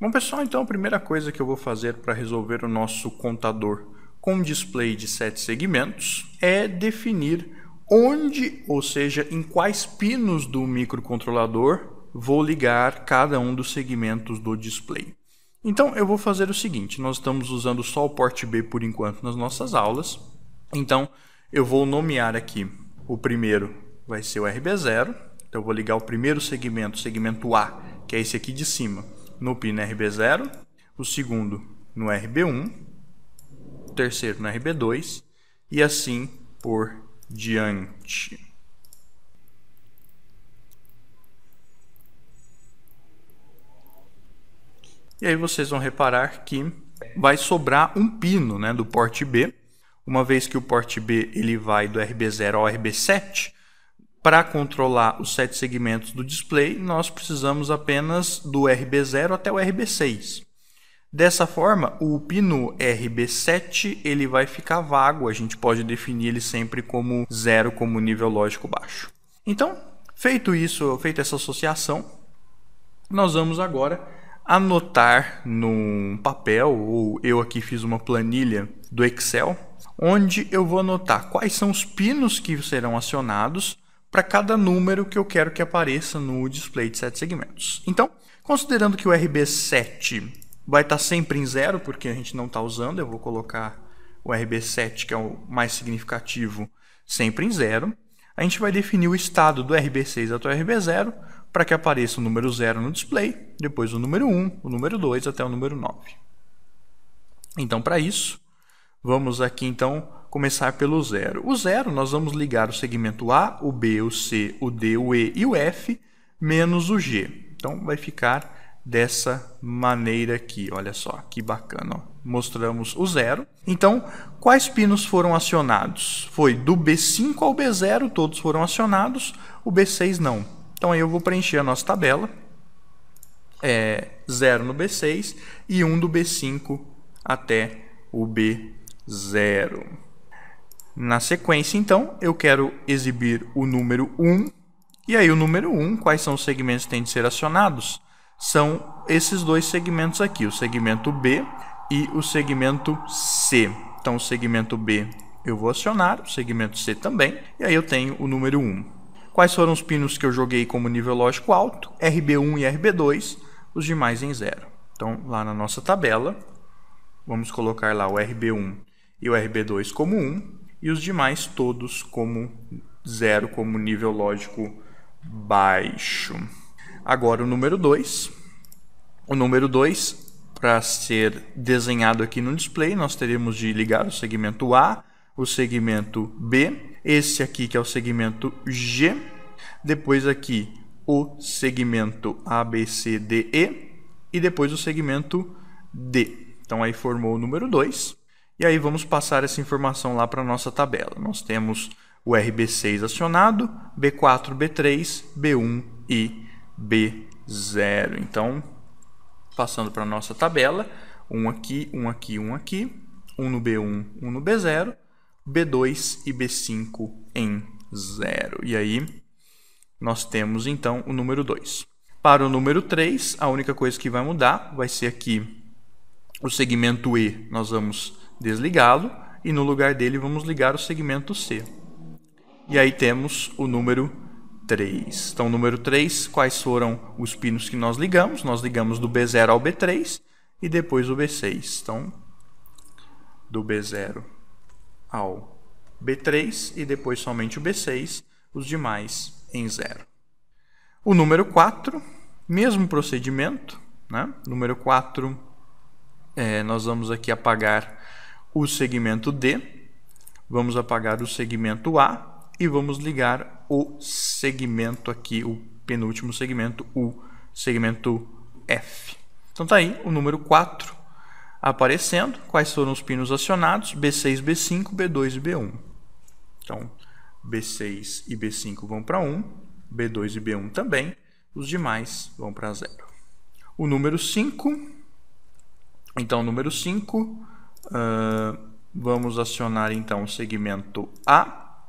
Bom, pessoal, então a primeira coisa que eu vou fazer para resolver o nosso contador com display de sete segmentos é definir onde, ou seja, em quais pinos do microcontrolador vou ligar cada um dos segmentos do display. Então eu vou fazer o seguinte, nós estamos usando só o port B por enquanto nas nossas aulas. Então eu vou nomear aqui o primeiro vai ser o RB0. Então eu vou ligar o primeiro segmento, segmento A, que é esse aqui de cima no pin RB0, o segundo no RB1, o terceiro no RB2 e assim por diante. E aí vocês vão reparar que vai sobrar um pino né, do porte B, uma vez que o porte B ele vai do RB0 ao RB7, para controlar os sete segmentos do display, nós precisamos apenas do RB0 até o RB6. Dessa forma, o pino RB7 ele vai ficar vago, a gente pode definir ele sempre como zero como nível lógico baixo. Então, feito isso, feita essa associação, nós vamos agora anotar num papel, ou eu aqui fiz uma planilha do Excel, onde eu vou anotar quais são os pinos que serão acionados para cada número que eu quero que apareça no display de sete segmentos. Então, considerando que o RB7 vai estar tá sempre em zero, porque a gente não está usando, eu vou colocar o RB7, que é o mais significativo, sempre em zero. A gente vai definir o estado do RB6 até o RB0 para que apareça o número 0 no display, depois o número 1, o número 2 até o número 9. Então, para isso, vamos aqui então começar pelo zero. O zero, nós vamos ligar o segmento A, o B, o C, o D, o E e o F, menos o G. Então, vai ficar dessa maneira aqui. Olha só, que bacana. Ó. Mostramos o zero. Então, quais pinos foram acionados? Foi do B5 ao B0, todos foram acionados. O B6 não. Então, aí eu vou preencher a nossa tabela. É, 0 no B6 e 1 um do B5 até o B0. Na sequência, então, eu quero exibir o número 1. E aí, o número 1, quais são os segmentos que têm de ser acionados? São esses dois segmentos aqui, o segmento B e o segmento C. Então, o segmento B eu vou acionar, o segmento C também, e aí eu tenho o número 1. Quais foram os pinos que eu joguei como nível lógico alto? RB1 e RB2, os demais em zero. Então, lá na nossa tabela, vamos colocar lá o RB1 e o RB2 como 1, e os demais todos como zero, como nível lógico baixo. Agora o número 2. O número 2, para ser desenhado aqui no display, nós teremos de ligar o segmento A, o segmento B, esse aqui que é o segmento G, depois aqui o segmento ABCDE E e depois o segmento D. Então aí formou o número 2. E aí vamos passar essa informação lá para a nossa tabela. Nós temos o RB6 acionado, B4, B3, B1 e B0. Então, passando para a nossa tabela, um aqui, um aqui, um aqui, um no B1, um no B0, B2 e B5 em 0. E aí nós temos então o número 2. Para o número 3, a única coisa que vai mudar vai ser aqui o segmento E. Nós vamos desligá-lo e no lugar dele vamos ligar o segmento C. E aí temos o número 3. Então, número 3, quais foram os pinos que nós ligamos? Nós ligamos do B0 ao B3 e depois o B6. Então, do B0 ao B3 e depois somente o B6, os demais em zero. O número 4, mesmo procedimento. Né? Número 4, é, nós vamos aqui apagar o segmento D, vamos apagar o segmento A e vamos ligar o segmento aqui, o penúltimo segmento, o segmento F. Então tá aí o número 4 aparecendo, quais foram os pinos acionados, B6, B5, B2 e B1. Então, B6 e B5 vão para 1, B2 e B1 também, os demais vão para 0. O número 5, então o número 5 Uh, vamos acionar então o segmento A,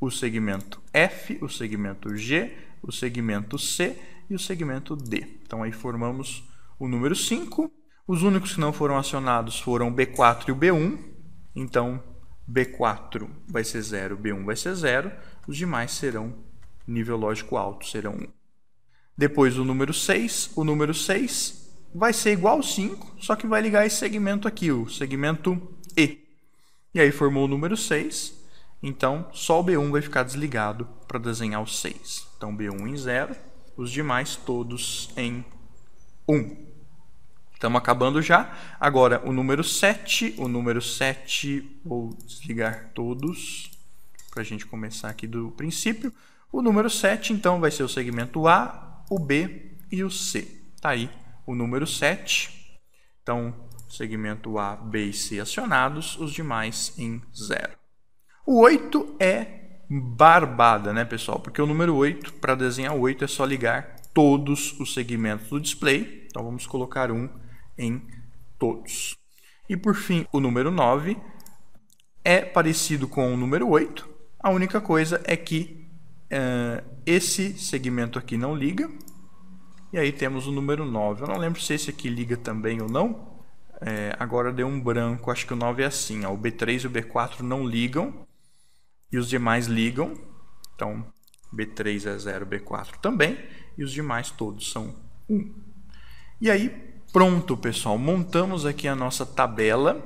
o segmento F, o segmento G, o segmento C e o segmento D. Então aí formamos o número 5. Os únicos que não foram acionados foram o B4 e o B1. Então B4 vai ser 0, B1 vai ser 0. Os demais serão nível lógico alto, serão 1. Depois o número 6. O número 6 vai ser igual ao 5, só que vai ligar esse segmento aqui, o segmento E. E aí formou o número 6, então só o B1 vai ficar desligado para desenhar o 6. Então B1 em 0, os demais todos em 1. Estamos acabando já. Agora o número 7, o número 7, vou desligar todos para a gente começar aqui do princípio. O número 7 então vai ser o segmento A, o B e o C. Está aí o número 7. Então, segmento A, B e C acionados, os demais em zero. O 8 é barbada, né, pessoal? Porque o número 8, para desenhar 8, é só ligar todos os segmentos do display. Então, vamos colocar um em todos. E, por fim, o número 9 é parecido com o número 8. A única coisa é que uh, esse segmento aqui não liga, e aí temos o número 9. Eu não lembro se esse aqui liga também ou não. É, agora deu um branco, acho que o 9 é assim. Ó. O B3 e o B4 não ligam. E os demais ligam. Então, B3 é 0, B4 também. E os demais todos são 1. E aí, pronto, pessoal. Montamos aqui a nossa tabela.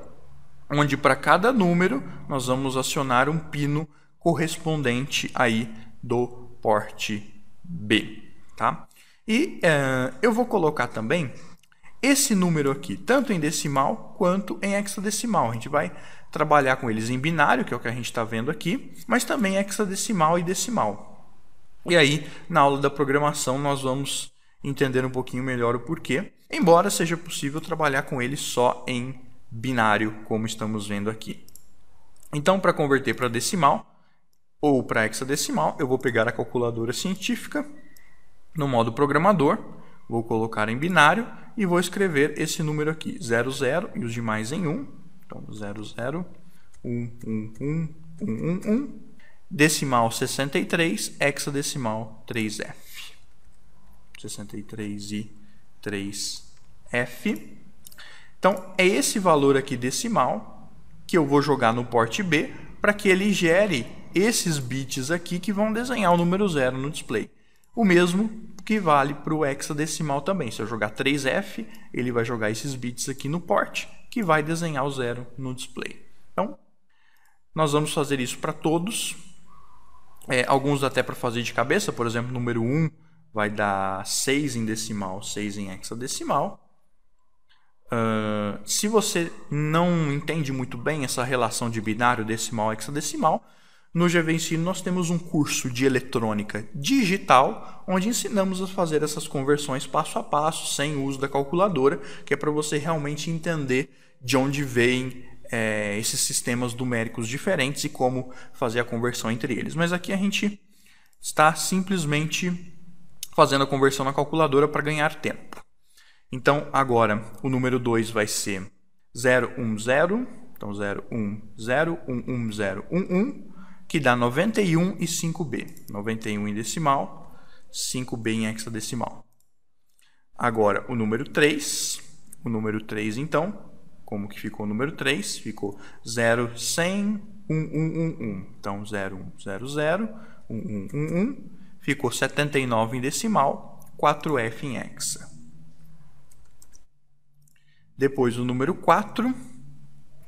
Onde para cada número nós vamos acionar um pino correspondente aí do porte B. Tá? E uh, eu vou colocar também esse número aqui, tanto em decimal quanto em hexadecimal. A gente vai trabalhar com eles em binário, que é o que a gente está vendo aqui, mas também hexadecimal e decimal. E aí, na aula da programação, nós vamos entender um pouquinho melhor o porquê, embora seja possível trabalhar com ele só em binário, como estamos vendo aqui. Então, para converter para decimal ou para hexadecimal, eu vou pegar a calculadora científica no modo programador, vou colocar em binário e vou escrever esse número aqui, 00 e os demais em 1. Então, 00, 1, 1, 1, 1, 1, 1. Decimal 63, hexadecimal 3F. 63 e 3F. Então, é esse valor aqui decimal que eu vou jogar no porte B para que ele gere esses bits aqui que vão desenhar o número zero no display. O mesmo que vale para o hexadecimal também. Se eu jogar 3F, ele vai jogar esses bits aqui no porte, que vai desenhar o zero no display. Então, nós vamos fazer isso para todos. É, alguns até para fazer de cabeça, por exemplo, número 1 vai dar 6 em decimal, 6 em hexadecimal. Uh, se você não entende muito bem essa relação de binário decimal hexadecimal, no GV Ensino nós temos um curso de eletrônica digital, onde ensinamos a fazer essas conversões passo a passo, sem o uso da calculadora, que é para você realmente entender de onde vêm é, esses sistemas numéricos diferentes e como fazer a conversão entre eles. Mas aqui a gente está simplesmente fazendo a conversão na calculadora para ganhar tempo. Então agora o número 2 vai ser 010, então 010110111 que dá 91 e 5B. 91 em decimal, 5B em hexadecimal. Agora, o número 3, o número 3 então, como que ficou o número 3? Ficou 0, 100, 1, 1, 1, 1. Então, 0, 1, 0, 0, 1, 1, 1, 1. Ficou 79 em decimal, 4F em hexa. Depois o número 4,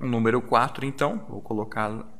o número 4 então, vou colocar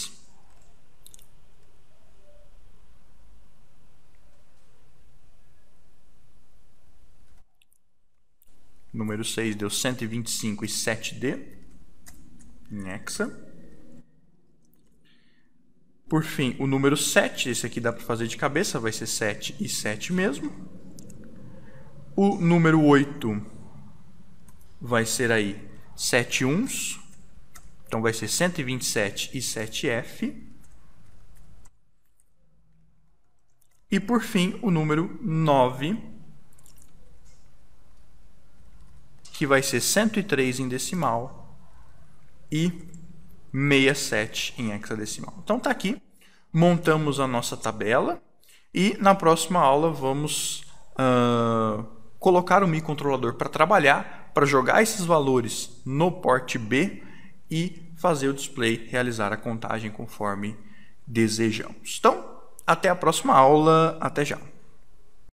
número 6 deu 125 e 7D em hexa. Por fim, o número 7, esse aqui dá para fazer de cabeça, vai ser 7 e 7 mesmo. O número 8 vai ser aí 7 uns, então vai ser 127 e 7F. E por fim, o número 9 que vai ser 103 em decimal e 67 em hexadecimal. Então tá aqui, montamos a nossa tabela e na próxima aula vamos uh, colocar o microcontrolador para trabalhar, para jogar esses valores no port B e fazer o display realizar a contagem conforme desejamos. Então, até a próxima aula, até já.